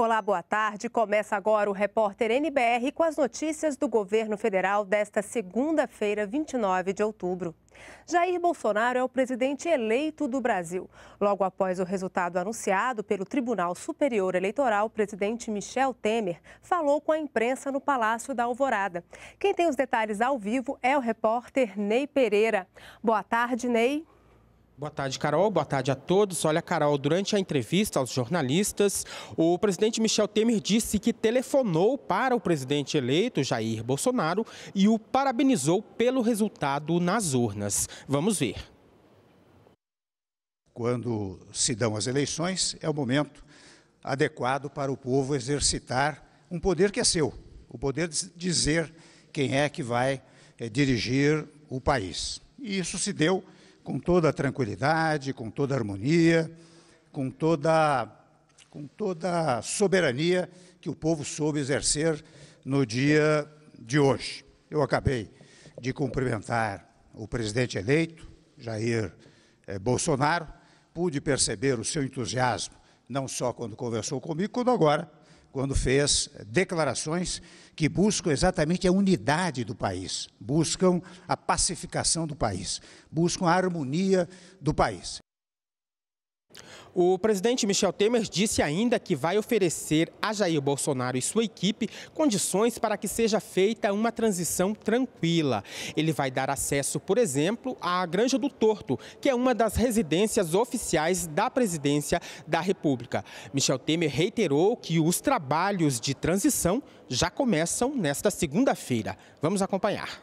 Olá, boa tarde. Começa agora o repórter NBR com as notícias do governo federal desta segunda-feira, 29 de outubro. Jair Bolsonaro é o presidente eleito do Brasil. Logo após o resultado anunciado pelo Tribunal Superior Eleitoral, o presidente Michel Temer falou com a imprensa no Palácio da Alvorada. Quem tem os detalhes ao vivo é o repórter Ney Pereira. Boa tarde, Ney. Boa tarde, Carol. Boa tarde a todos. Olha, Carol, durante a entrevista aos jornalistas, o presidente Michel Temer disse que telefonou para o presidente eleito, Jair Bolsonaro, e o parabenizou pelo resultado nas urnas. Vamos ver. Quando se dão as eleições, é o momento adequado para o povo exercitar um poder que é seu o poder de dizer quem é que vai é, dirigir o país. E isso se deu com toda tranquilidade, com toda harmonia, com toda, com toda soberania que o povo soube exercer no dia de hoje. Eu acabei de cumprimentar o presidente eleito, Jair eh, Bolsonaro, pude perceber o seu entusiasmo, não só quando conversou comigo, quando agora quando fez declarações que buscam exatamente a unidade do país, buscam a pacificação do país, buscam a harmonia do país. O presidente Michel Temer disse ainda que vai oferecer a Jair Bolsonaro e sua equipe condições para que seja feita uma transição tranquila. Ele vai dar acesso, por exemplo, à Granja do Torto, que é uma das residências oficiais da presidência da República. Michel Temer reiterou que os trabalhos de transição já começam nesta segunda-feira. Vamos acompanhar.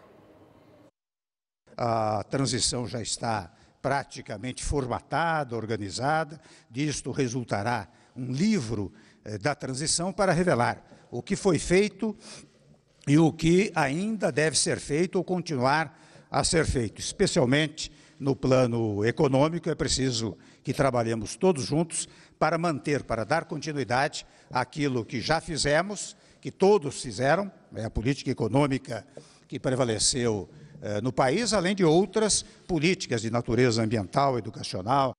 A transição já está praticamente formatada, organizada. Disto resultará um livro eh, da transição para revelar o que foi feito e o que ainda deve ser feito ou continuar a ser feito, especialmente no plano econômico. É preciso que trabalhemos todos juntos para manter, para dar continuidade àquilo que já fizemos, que todos fizeram, é a política econômica que prevaleceu eh, no país, além de outras políticas de natureza ambiental, educacional.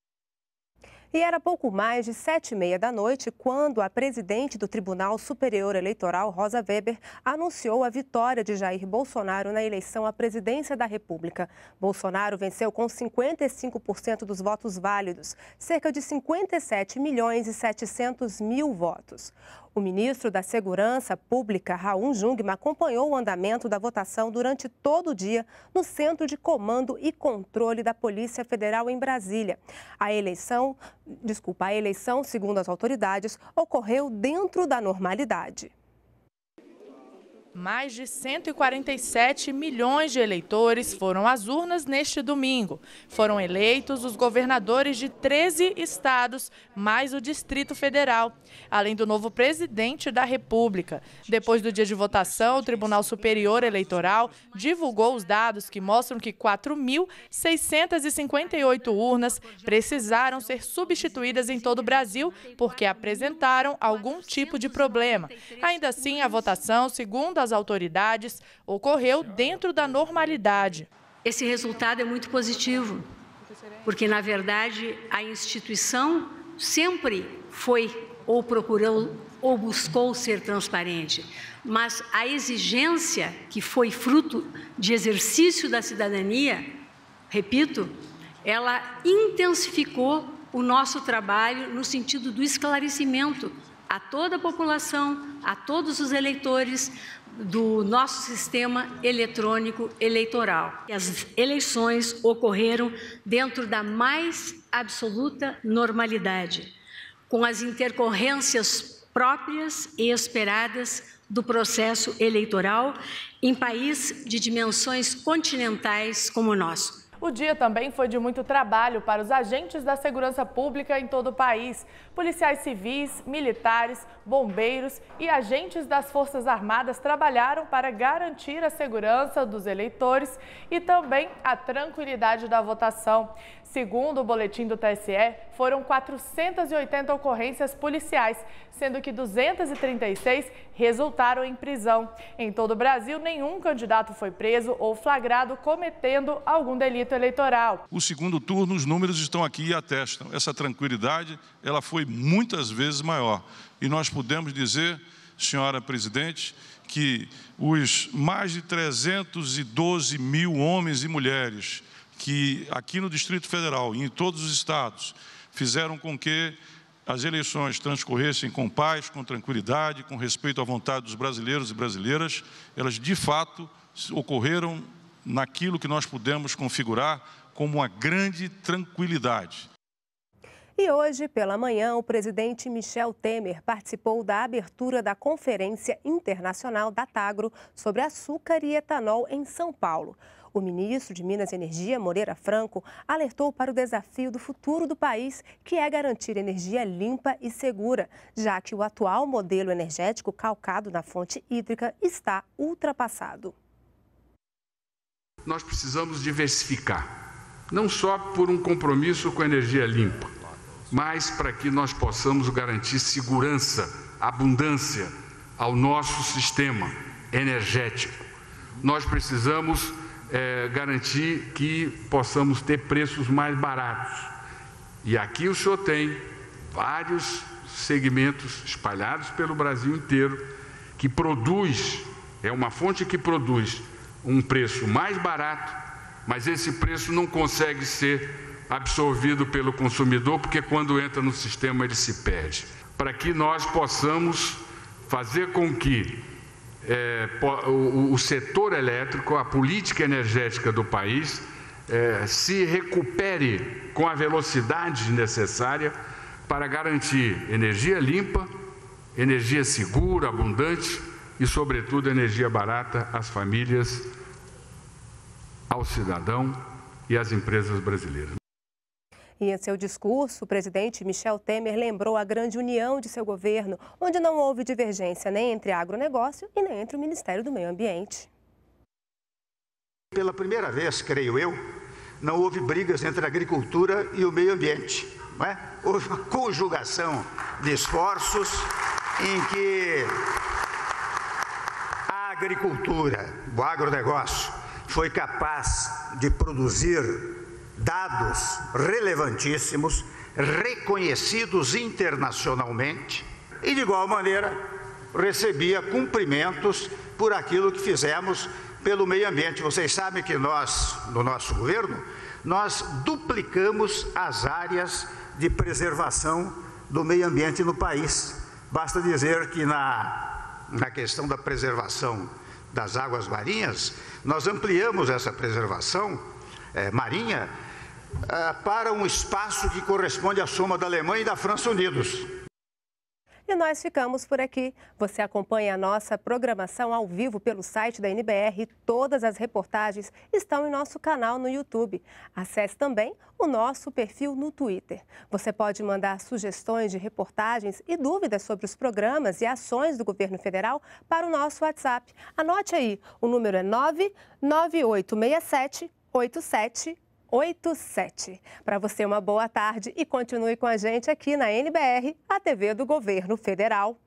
E era pouco mais de sete e meia da noite quando a presidente do Tribunal Superior Eleitoral, Rosa Weber, anunciou a vitória de Jair Bolsonaro na eleição à presidência da República. Bolsonaro venceu com 55% dos votos válidos, cerca de 57 milhões e 700 mil votos. O ministro da Segurança Pública, Raul Jungmann, acompanhou o andamento da votação durante todo o dia no Centro de Comando e Controle da Polícia Federal em Brasília. A eleição, desculpa, a eleição, segundo as autoridades, ocorreu dentro da normalidade. Mais de 147 milhões de eleitores foram às urnas neste domingo. Foram eleitos os governadores de 13 estados, mais o Distrito Federal, além do novo presidente da República. Depois do dia de votação, o Tribunal Superior Eleitoral divulgou os dados que mostram que 4.658 urnas precisaram ser substituídas em todo o Brasil porque apresentaram algum tipo de problema. Ainda assim, a votação, segundo a autoridades ocorreu dentro da normalidade. Esse resultado é muito positivo, porque, na verdade, a instituição sempre foi ou procurou ou buscou ser transparente, mas a exigência que foi fruto de exercício da cidadania, repito, ela intensificou o nosso trabalho no sentido do esclarecimento a toda a população, a todos os eleitores, do nosso sistema eletrônico eleitoral. As eleições ocorreram dentro da mais absoluta normalidade, com as intercorrências próprias e esperadas do processo eleitoral em país de dimensões continentais como o nosso. O dia também foi de muito trabalho para os agentes da segurança pública em todo o país. Policiais civis, militares, bombeiros e agentes das Forças Armadas trabalharam para garantir a segurança dos eleitores e também a tranquilidade da votação. Segundo o boletim do TSE, foram 480 ocorrências policiais, sendo que 236 resultaram em prisão. Em todo o Brasil, nenhum candidato foi preso ou flagrado cometendo algum delito pleito eleitoral. O segundo turno, os números estão aqui e atestam. Essa tranquilidade, ela foi muitas vezes maior. E nós podemos dizer, senhora presidente, que os mais de 312 mil homens e mulheres que aqui no Distrito Federal e em todos os estados fizeram com que as eleições transcorressem com paz, com tranquilidade, com respeito à vontade dos brasileiros e brasileiras, elas de fato ocorreram naquilo que nós pudemos configurar como uma grande tranquilidade. E hoje, pela manhã, o presidente Michel Temer participou da abertura da Conferência Internacional da Tagro sobre açúcar e etanol em São Paulo. O ministro de Minas e Energia, Moreira Franco, alertou para o desafio do futuro do país, que é garantir energia limpa e segura, já que o atual modelo energético calcado na fonte hídrica está ultrapassado nós precisamos diversificar, não só por um compromisso com a energia limpa, mas para que nós possamos garantir segurança, abundância ao nosso sistema energético. Nós precisamos é, garantir que possamos ter preços mais baratos. E aqui o senhor tem vários segmentos espalhados pelo Brasil inteiro que produz, é uma fonte que produz um preço mais barato, mas esse preço não consegue ser absorvido pelo consumidor, porque quando entra no sistema ele se perde. Para que nós possamos fazer com que é, o, o, setor elétrico, a política energética do país, é, se recupere com a velocidade necessária para garantir energia limpa, energia segura, abundante e, sobretudo, energia barata às famílias, ao cidadão e às empresas brasileiras. E em seu discurso, o presidente Michel Temer lembrou a grande união de seu governo, onde não houve divergência nem entre agronegócio e nem entre o Ministério do Meio Ambiente. Pela primeira vez, creio eu, não houve brigas entre a agricultura e o meio ambiente. É? Houve uma conjugação de esforços em que agricultura, o agronegócio, foi capaz de produzir dados relevantíssimos, reconhecidos internacionalmente, e de igual maneira recebia cumprimentos por aquilo que fizemos pelo meio ambiente. Vocês sabem que nós, no nosso governo, nós duplicamos as áreas de preservação do meio ambiente no país. Basta dizer que na na questão da preservação das águas marinhas, nós ampliamos essa preservação é, marinha é, para um espaço que corresponde à soma da Alemanha e da França Unidos. E nós ficamos por aqui. Você acompanha a nossa programação ao vivo pelo site da NBR. Todas as reportagens estão em nosso canal no YouTube. Acesse também o nosso perfil no Twitter. Você pode mandar sugestões de reportagens e dúvidas sobre os programas e ações do governo federal para o nosso WhatsApp. Anote aí, o número é 99867 87. Para você, uma boa tarde e continue com a gente aqui na NBR, a TV do Governo Federal.